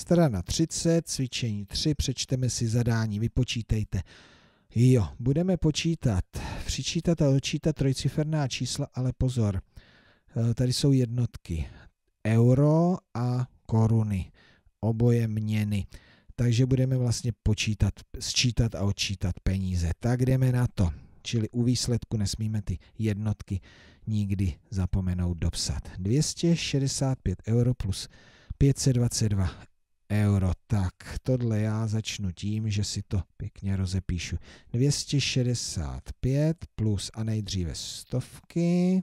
Strana 30, cvičení 3, přečteme si zadání, vypočítejte. Jo, budeme počítat, přičítat a odčítat trojciferná čísla, ale pozor, e, tady jsou jednotky. Euro a koruny, oboje měny. Takže budeme vlastně počítat, sčítat a odčítat peníze. Tak jdeme na to. Čili u výsledku nesmíme ty jednotky nikdy zapomenout dopsat. 265 euro plus 522 euro. Tak, tohle já začnu tím, že si to pěkně rozepíšu. 265 plus a nejdříve stovky,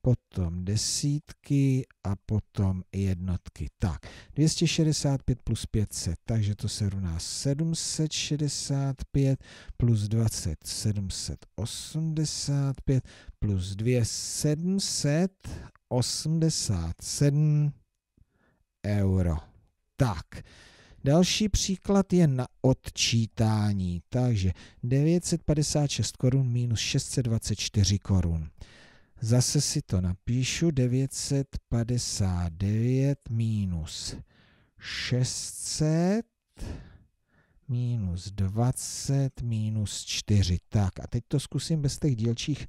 potom desítky a potom jednotky. Tak, 265 plus 500, takže to se rovná 765 plus 20, 785 plus 2, 787 euro. Tak, další příklad je na odčítání, takže 956 korun minus 624 korun. Zase si to napíšu, 959 minus 600 minus 20 minus 4. Tak a teď to zkusím bez těch dílčích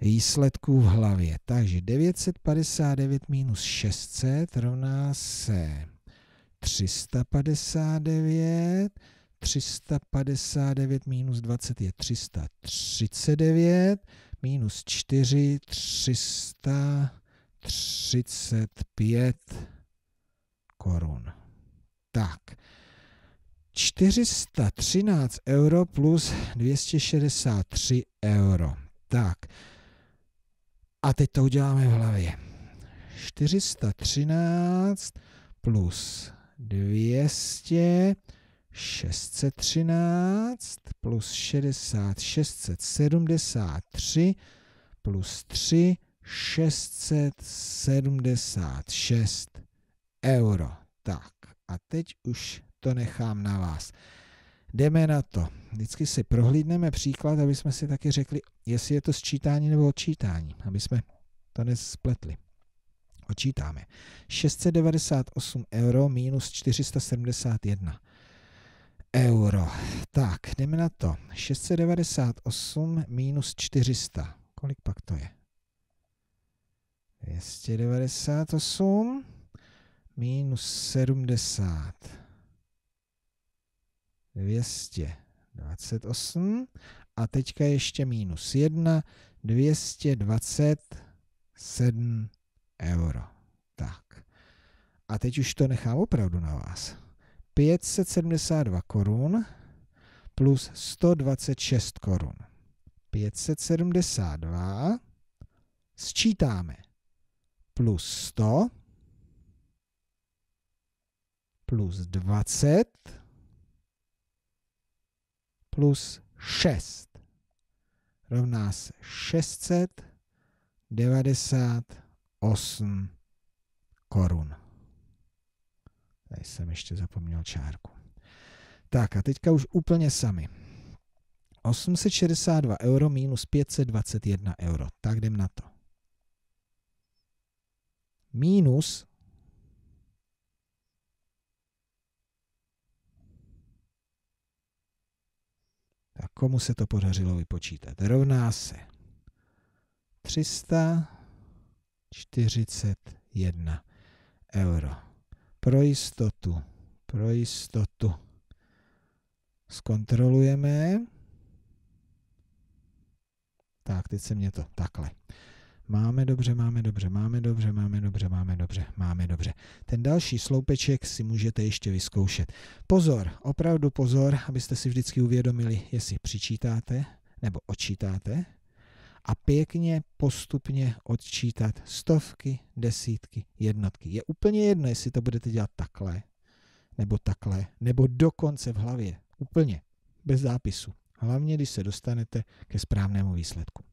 výsledků v hlavě. Takže 959 minus 600 rovná se 359, 359 minus 20 je 339, minus 4, 335 korun. Tak, 413 euro plus 263 euro. Tak, a teď to uděláme v hlavě. 413 plus 200, 613 plus 60, 673 plus 3, 676 euro. Tak a teď už to nechám na vás. Jdeme na to. Vždycky si prohlídneme příklad, aby jsme si taky řekli, jestli je to sčítání nebo odčítání, aby jsme to nespletli počítáme. 698 euro minus 471 euro. Tak, jdeme na to. 698 minus 400. Kolik pak to je? 298 minus 70. 228. A teďka ještě minus 1. 227 euro. Tak. A teď už to nechám opravdu na vás. 572 korun plus 126 korun. 572 sčítáme plus 100 plus 20 plus 6 rovná se 690 8 korun. Tady jsem ještě zapomněl čárku. Tak a teďka už úplně sami. 862 euro minus 521 euro. Tak jdem na to. Minus Tak komu se to podařilo vypočítat? Rovná se 300 41 euro. Pro jistotu, pro jistotu zkontrolujeme. Tak, teď se mě to takhle. Máme dobře, máme dobře, máme dobře, máme dobře, máme dobře, máme dobře. Ten další sloupeček si můžete ještě vyzkoušet. Pozor, opravdu pozor, abyste si vždycky uvědomili, jestli přičítáte nebo odčítáte a pěkně postupně odčítat stovky, desítky, jednotky. Je úplně jedno, jestli to budete dělat takhle, nebo takhle, nebo dokonce v hlavě. Úplně. Bez zápisu. Hlavně, když se dostanete ke správnému výsledku.